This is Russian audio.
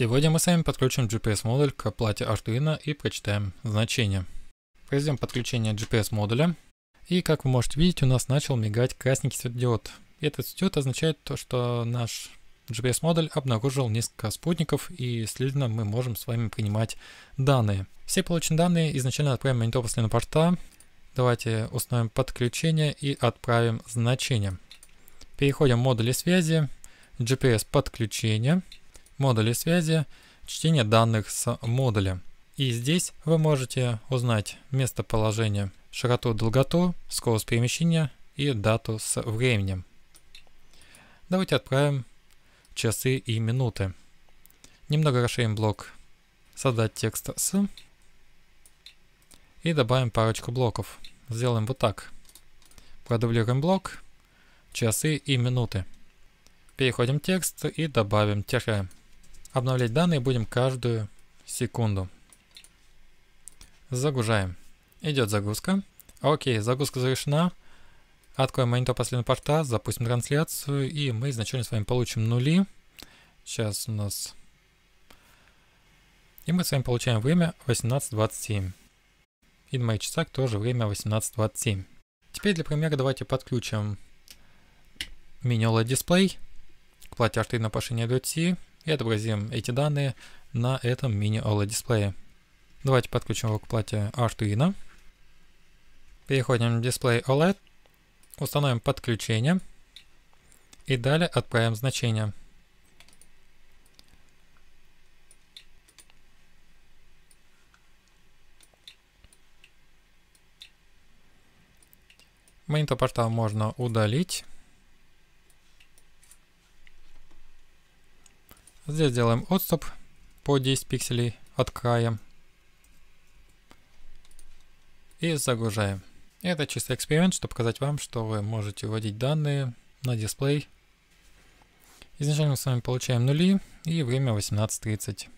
Сегодня мы с вами подключим GPS-модуль к плате Arduino и прочитаем значение. Произведем подключение GPS-модуля. И как вы можете видеть, у нас начал мигать красненький светодиод. этот светодиод означает то, что наш GPS-модуль обнаружил несколько спутников, и, следовательно, мы можем с вами принимать данные. Все полученные данные изначально отправим монитор после на порта. Давайте установим подключение и отправим значение. Переходим в модули связи, GPS-подключение модули связи, чтение данных с модуля. И здесь вы можете узнать местоположение, широту, долготу, скорость перемещения и дату с временем. Давайте отправим часы и минуты. Немного расширим блок «Создать текст с» и добавим парочку блоков. Сделаем вот так. Продублируем блок «Часы и минуты». Переходим в текст и добавим тире. Обновлять данные будем каждую секунду. Загружаем. Идет загрузка. Окей, загрузка завершена. Откроем монитор последнего порта, запустим трансляцию, и мы изначально с вами получим нули. Сейчас у нас... И мы с вами получаем время 18.27. И на моих часах тоже время 18.27. Теперь для примера давайте подключим мини OLED дисплей к плате арты на пошине LTE и отобразим эти данные на этом мини OLED дисплее. Давайте подключим его к плате Arduino. Переходим в дисплей OLED, установим подключение и далее отправим значение. Монитор портал можно удалить. Здесь делаем отступ по 10 пикселей от края. И загружаем. Это чисто эксперимент, чтобы показать вам, что вы можете вводить данные на дисплей. Изначально мы с вами получаем нули и время 18.30.